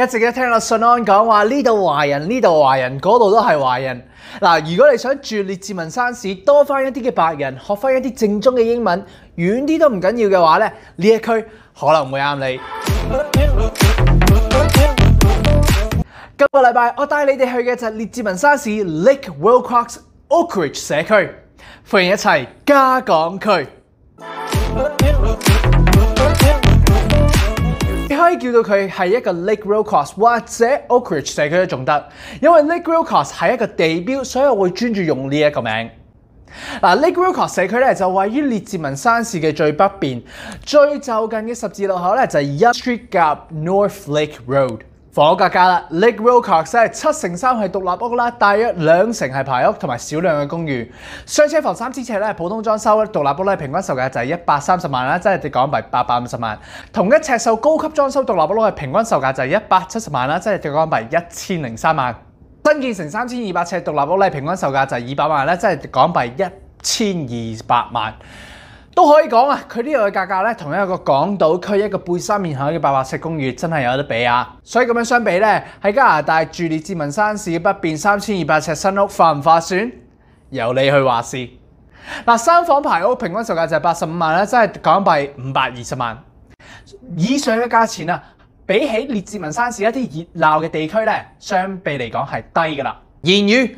一直都聽阿信安講話呢度華人，呢度華人，嗰度都係華人。嗱，如果你想住列治文山市多翻一啲嘅白人，學翻一啲正宗嘅英文，遠啲都唔緊要嘅話咧，呢一區可能會啱你。今個禮拜我帶你哋去嘅就係列治文山市 Lake Wilcox Oakridge 社區，歡迎一齊加港區。叫到佢係一個 Lake Road Cross 或者 Oakridge 社區都仲得，因為 Lake Road Cross 係一個地標，所以我會專注用呢一個名。嗱，Lake Road Cross 社區咧就位於列治文山市嘅最北邊，最就近嘅十字路口咧就係 Y Street Gap North Lake Road。房屋价格啦，Lake w i l c o x 係七成三系独立屋啦，大约两成系排屋同埋少量嘅公寓，双车房三千尺咧普通装修咧，独立屋咧平均售价就系一百三十万啦，即系港币八百五十万。同一尺售高级装修独立屋咧平均售价就系一百七十万啦，即系港币一千零三万。新建成三千二百尺独立屋咧平均售价就系二百万啦，即系港币一千二百万。都可以講啊！佢呢度嘅價格咧，同一個港島區一個背山面海嘅八百尺公寓，真係有得比啊！所以咁樣相比咧，喺加拿大住列治文山市不變三千二百尺新屋，化唔化算？由你去話事。嗱，三房排屋平均售價就係八十五萬啦，即係港幣五百二十萬以上嘅價錢啊！比起列治文山市一啲熱鬧嘅地區咧，相比嚟講係低噶啦。言語。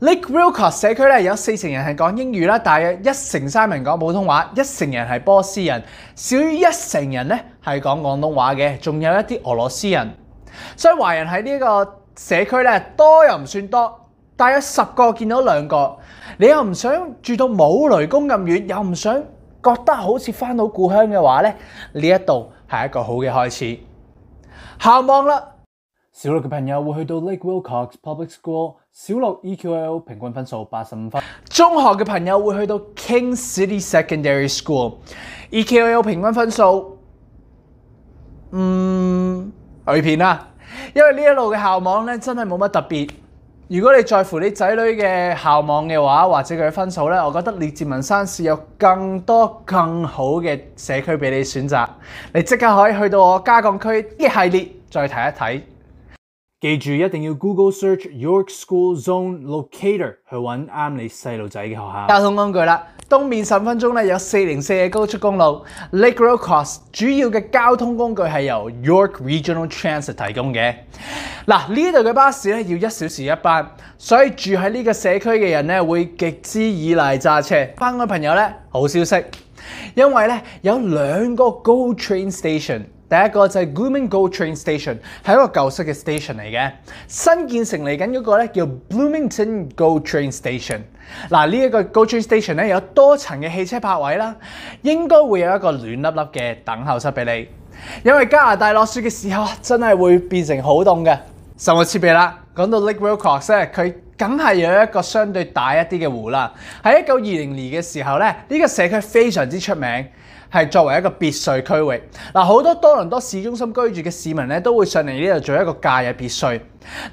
Lake w i l c o t 社區咧有四成人係講英語啦，大約一成三人講普通話，一成人係波斯人，少於一成人咧係講廣東話嘅，仲有一啲俄羅斯人。所以華人喺呢個社區咧多又唔算多，大約十個見到兩個。你又唔想住到冇雷公咁遠，又唔想覺得好似翻到故鄉嘅話咧，呢一度係一個好嘅開始。下望啦。小六嘅朋友会去到 Lake Wilcox Public School，小六 E Q L 平均分数八十五分。中学嘅朋友会去到 King City Secondary School，E Q L 平均分数嗯，许片啦，因为呢一路嘅校网咧真系冇乜特别。如果你在乎你仔女嘅校网嘅话，或者佢嘅分数咧，我觉得列治文山市有更多更好嘅社区俾你选择。你即刻可以去到我加港区一系列再睇一睇。记住一定要 Google search York School Zone Locator 去揾啱你细路仔嘅学校。交通工具啦，东面十分钟咧有四零四嘅高速公路。Lake Road Cross 主要嘅交通工具系由 York Regional Transit 提供嘅。嗱呢度嘅巴士咧要一小时一班，所以住喺呢个社区嘅人咧会极之依赖揸车。班我朋友咧好消息，因为咧有两个 Go train station。第一個就係 g l o o m i n g Gold Train Station，係一個舊式嘅 station 嚟嘅，新建成嚟緊嗰個咧叫 Bloomington Gold Train Station。嗱，呢一個 Train station 咧有多層嘅汽車泊位啦，應該會有一個暖粒粒嘅等候室俾你，因為加拿大落雪嘅時候真係會變成好凍嘅。十個設備啦，講到 l a k e v i l Cross，佢。梗係有一個相對大一啲嘅湖啦。喺一九二零年嘅時候咧，呢個社區非常之出名，係作為一個別墅區域。嗱，好多多倫多市中心居住嘅市民咧，都會上嚟呢度做一個假日別墅。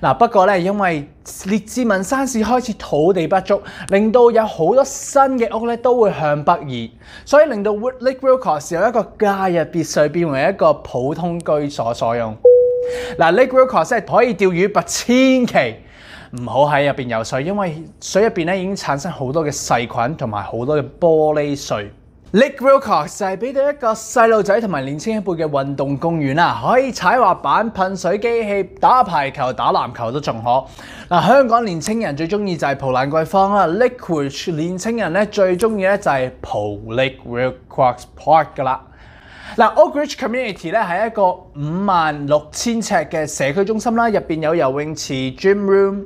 嗱，不過咧，因為列治文山市開始土地不足，令到有好多新嘅屋咧都會向北移，所以令到 Wood Lake r e l c o r t 由一個假日別墅變為一個普通居所所用。嗱，Lake r e l c o r 係可以釣魚，但千祈～唔好喺入边游水，因为水入边咧已经产生好多嘅细菌同埋好多嘅玻璃碎。Lake w i l u c o x 就系俾到一个细路仔同埋年青一辈嘅运动公园啦，可以踩滑板、喷水机器、打排球、打篮球都仲可。嗱，香港年青人最中意就系蒲兰桂坊啦。Lake Ridge 年青人咧最中意咧就系蒲 Lake Willcox Park 噶啦。嗱，Oakridge Community 咧系一个五万六千尺嘅社区中心啦，入边有游泳池、gym room。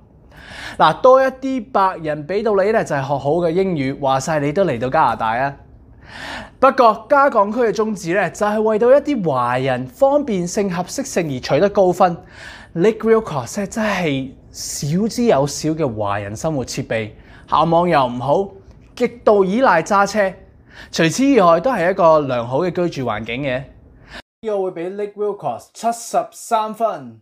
嗱，多一啲白人俾到你咧，就系学好嘅英语。话晒你都嚟到加拿大啊！不过加港区嘅宗旨咧，就系为到一啲华人方便性、合适性而取得高分。Lakeview c r o s s e 真系少之有少嘅华人生活设备，校网又唔好，极度依赖揸车。除此以外，都系一个良好嘅居住环境嘅。呢个会俾 Lakeview c r o s s e 七十三分。